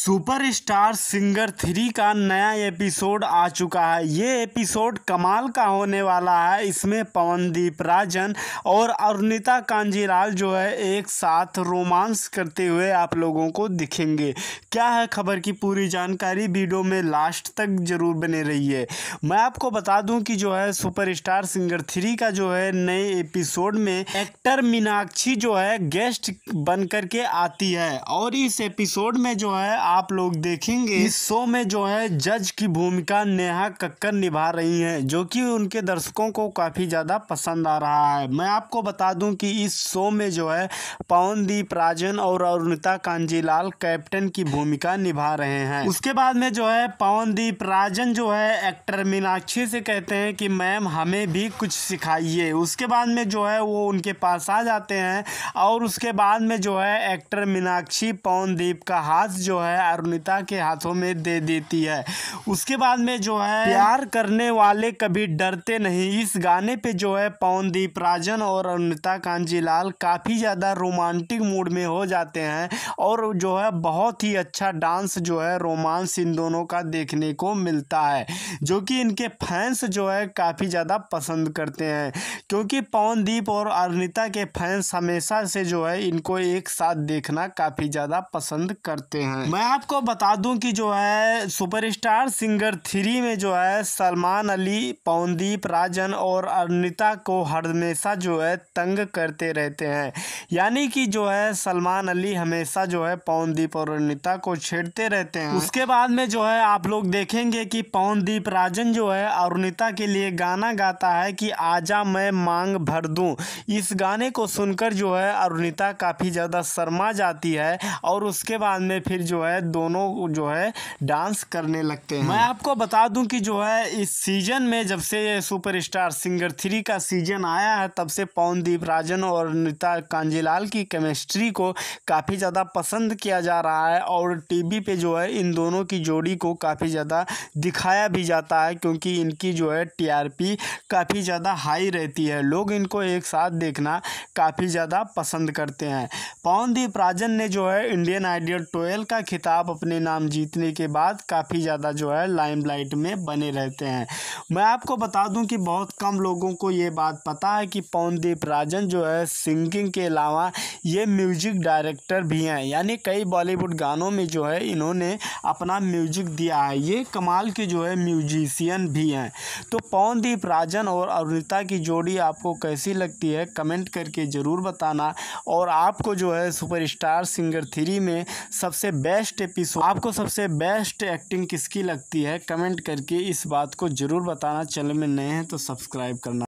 superstar singer three का नया episode आ चुका है ये एपिसोड कमाल का होने वाला है इसमें पवनदीप राजन और अरुणिता कांजीलाल जो है एक साथ रोमांस करते हुए आप लोगों को दिखेंगे क्या है खबर की पूरी जानकारी वीडियो में लास्ट तक जरूर बने रहिए मैं आपको बता दूं कि जो है सुपरस्टार सिंगर थ्री का जो है नए एपिसोड में एक्टर मीनाक्षी जो है गेस्ट बन करके आती है और इस एपिसोड में जो है आप लोग देखेंगे इस शो में जो है जज की भूमिका नेहा कक्कर निभा रही हैं जो कि उनके दर्शकों को काफ़ी ज़्यादा पसंद आ रहा है मैं आपको बता दूं कि इस शो में जो है पवनदीप राजन और अरुणिता कांजीलाल कैप्टन की भूमिका निभा रहे हैं उसके बाद में जो है पवनदीप राजन जो है एक्टर मीनाक्षी से कहते हैं कि मैम हमें भी कुछ सिखाइए उसके बाद में जो है वो उनके पास आ जाते हैं और उसके बाद में जो है एक्टर मीनाक्षी पवनदीप का हाथ जो है है अरुणिता के हाथों में दे देती है उसके बाद में जो है प्यार करने वाले कभी डरते नहीं इस गाने पे जो है पवनदीप राजन और अरुणिता कांजीलाल काफ़ी ज़्यादा रोमांटिक मूड में हो जाते हैं और जो है बहुत ही अच्छा डांस जो है रोमांस इन दोनों का देखने को मिलता है जो कि इनके फैंस जो है काफ़ी ज़्यादा पसंद करते हैं क्योंकि पवनदीप और अरुणिता के फैंस हमेशा से जो है इनको एक साथ देखना काफ़ी ज़्यादा पसंद करते हैं मैं आपको बता दूं कि जो है सुपरस्टार सिंगर थ्री में जो है सलमान अली पवनदीप राजन और अनिता को हमेशा जो है तंग करते रहते हैं यानी कि जो है सलमान अली हमेशा जो है पवनदीप और अनिता को छेड़ते रहते हैं उसके बाद में जो है आप लोग देखेंगे कि पवनदीप राजन जो है अरुणिता के लिए गाना गाता है कि आजा मैं मांग भर दूँ इस गाने को सुनकर जो है अरुणिता काफ़ी ज़्यादा शर्मा जाती है और उसके बाद में फिर जो है है दोनों जो है डांस करने लगते हैं मैं आपको बता दूं कि जो है इस सीजन में जब से ये सुपरस्टार सिंगर थ्री का सीजन आया है तब से पवनदीप राजन और नीता कांजीलाल की केमिस्ट्री को काफ़ी ज़्यादा पसंद किया जा रहा है और टीवी पे जो है इन दोनों की जोड़ी को काफ़ी ज़्यादा दिखाया भी जाता है क्योंकि इनकी जो है टीआरपी काफ़ी ज़्यादा हाई रहती है लोग इनको एक साथ देखना काफ़ी ज़्यादा पसंद करते हैं पवनदीप राजन ने जो है इंडियन आइडियल ट्वेल्व का खिताब खिताब अपने नाम जीतने के बाद काफ़ी ज़्यादा जो है लाइमलाइट में बने रहते हैं मैं आपको बता दूं कि बहुत कम लोगों को ये बात पता है कि पवनदीप राजन जो है सिंगिंग के अलावा ये म्यूजिक डायरेक्टर भी हैं यानी कई बॉलीवुड गानों में जो है इन्होंने अपना म्यूजिक दिया है ये कमाल के जो है म्यूजिशियन भी हैं तो पवनदीप राजन और अरुणिता की जोड़ी आपको कैसी लगती है कमेंट करके ज़रूर बताना और आपको जो है सुपरस्टार सिंगर थ्री में सबसे बेस्ट नेक्स्ट एपिसोड आपको सबसे बेस्ट एक्टिंग किसकी लगती है कमेंट करके इस बात को जरूर बताना चैनल में नए हैं तो सब्सक्राइब करना